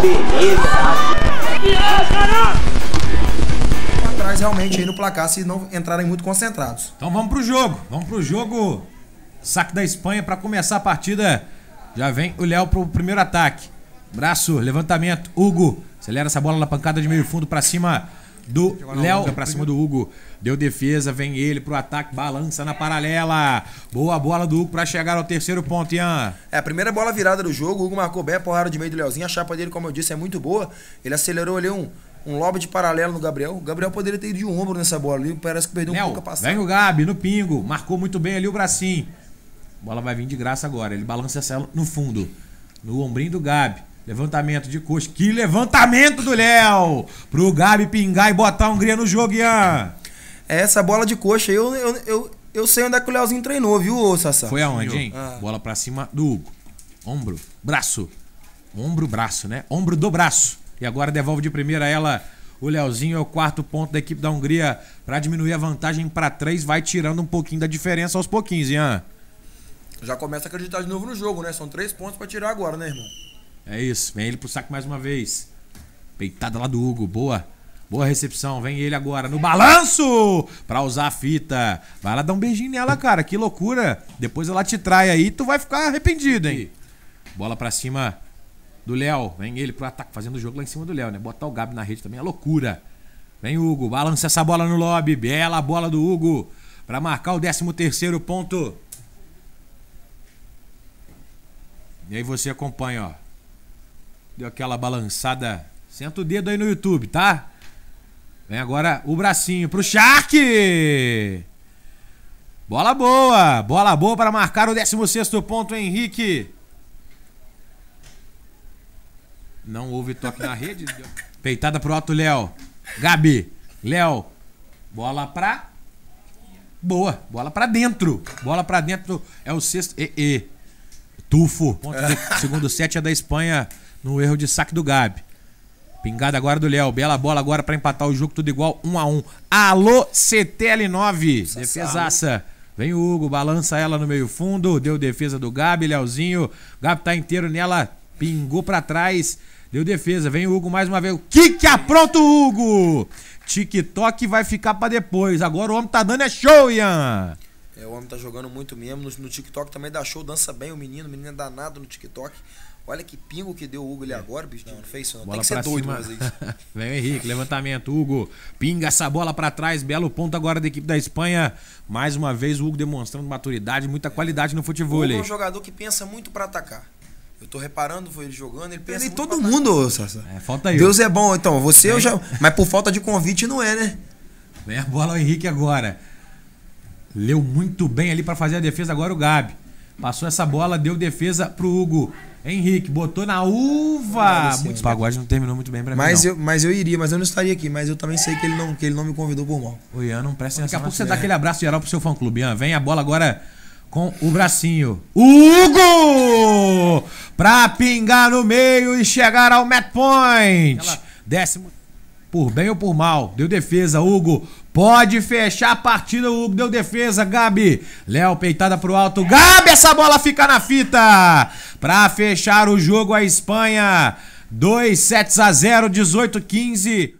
Beleza! Atrás realmente aí no placar se não entrarem muito concentrados. Então vamos pro jogo. Vamos pro jogo. Saque da Espanha para começar a partida. Já vem o Léo pro primeiro ataque. Braço, levantamento, Hugo. Acelera essa bola na pancada de meio fundo para cima do Léo para cima do Hugo. Deu defesa, vem ele pro ataque, balança na paralela. Boa bola do Hugo pra chegar ao terceiro ponto, Ian. É, a primeira bola virada do jogo, o Hugo marcou bem a porrada de meio do Leozinho. A chapa dele, como eu disse, é muito boa. Ele acelerou ali um, um lobo de paralelo no Gabriel. O Gabriel poderia ter ido de um ombro nessa bola ali, parece que perdeu Léo, um pouco a passada. Vem o Gabi no pingo, marcou muito bem ali o bracinho. A bola vai vir de graça agora, ele balança essa no fundo, no ombrinho do Gabi. Levantamento de coxa. Que levantamento do Léo! Pro Gabi pingar e botar a Hungria no jogo, Ian. É, essa bola de coxa, eu, eu, eu, eu sei onde é que o Léozinho treinou, viu, Sassá? Foi aonde, hein? Ah. Bola pra cima do Hugo. Ombro, braço. Ombro, braço, né? Ombro do braço. E agora devolve de primeira ela o Leozinho é o quarto ponto da equipe da Hungria para diminuir a vantagem para três, vai tirando um pouquinho da diferença aos pouquinhos, Ian. Já começa a acreditar de novo no jogo, né? São três pontos para tirar agora, né, irmão? É isso, vem ele pro saco mais uma vez. Peitada lá do Hugo, boa. Boa recepção, vem ele agora no balanço pra usar a fita. Vai lá dar um beijinho nela, cara, que loucura. Depois ela te trai aí, tu vai ficar arrependido, hein? Bola pra cima do Léo, vem ele pro ataque, fazendo o jogo lá em cima do Léo, né? Botar o Gabi na rede também é loucura. Vem Hugo, balança essa bola no lobby, bela bola do Hugo pra marcar o 13 terceiro ponto. E aí você acompanha, ó. Deu aquela balançada. Senta o dedo aí no YouTube, tá? Vem agora o bracinho pro Shark! Bola boa! Bola boa para marcar o 16 ponto, Henrique. Não houve toque na rede. Peitada pro alto, Léo. Gabi. Léo. Bola pra. Boa. Bola pra dentro. Bola pra dentro. É o sexto. E, e. Tufo. Ponto segundo set é da Espanha no erro de saque do Gabi. Pingada agora do Léo. Bela bola agora para empatar o jogo, tudo igual, 1 um a 1 um. Alô, CTL9. Defesaça. Vem o Hugo, balança ela no meio fundo. Deu defesa do Gabi, Léozinho. Gabi tá inteiro nela. Pingou para trás. Deu defesa. Vem o Hugo mais uma vez. O que que apronta o Hugo? TikTok vai ficar para depois. Agora o homem tá dando é show, Ian. É, o homem tá jogando muito mesmo. No, no TikTok também dá show, dança bem o menino. O menino é danado no TikTok. Olha que pingo que deu o Hugo ali é. agora, bicho. Não, não fez isso, não. Bola Tem que ser doido cima. isso. Vem o Henrique, levantamento. Hugo, pinga essa bola para trás. Belo ponto agora da equipe da Espanha. Mais uma vez, o Hugo demonstrando maturidade, muita qualidade no futebol. O Hugo é um jogador que pensa muito para atacar. Eu tô reparando, foi ele jogando, ele pensa. Ele é todo mundo, Sassa. É, falta eu. Deus é bom, então. Você Vem. eu já. Mas por falta de convite não é, né? Vem a bola o Henrique agora. Leu muito bem ali para fazer a defesa agora o Gabi. Passou essa bola, deu defesa pro Hugo. Henrique, botou na uva. Muito Muitos não terminou muito bem pra mim. Mas, não. Eu, mas eu iria, mas eu não estaria aqui. Mas eu também sei que ele não, que ele não me convidou por mal. O Ian não presta atenção. Daqui a pouco você dá aquele abraço geral pro seu fã clube. Ian, vem a bola agora com o bracinho. Hugo! Pra pingar no meio e chegar ao match point. Décimo. Por bem ou por mal. Deu defesa, Hugo. Pode fechar a partida, o Hugo deu defesa, Gabi. Léo peitada pro alto. Gabi, essa bola fica na fita. Pra fechar o jogo, a Espanha. 2 7 a 0, 18 15.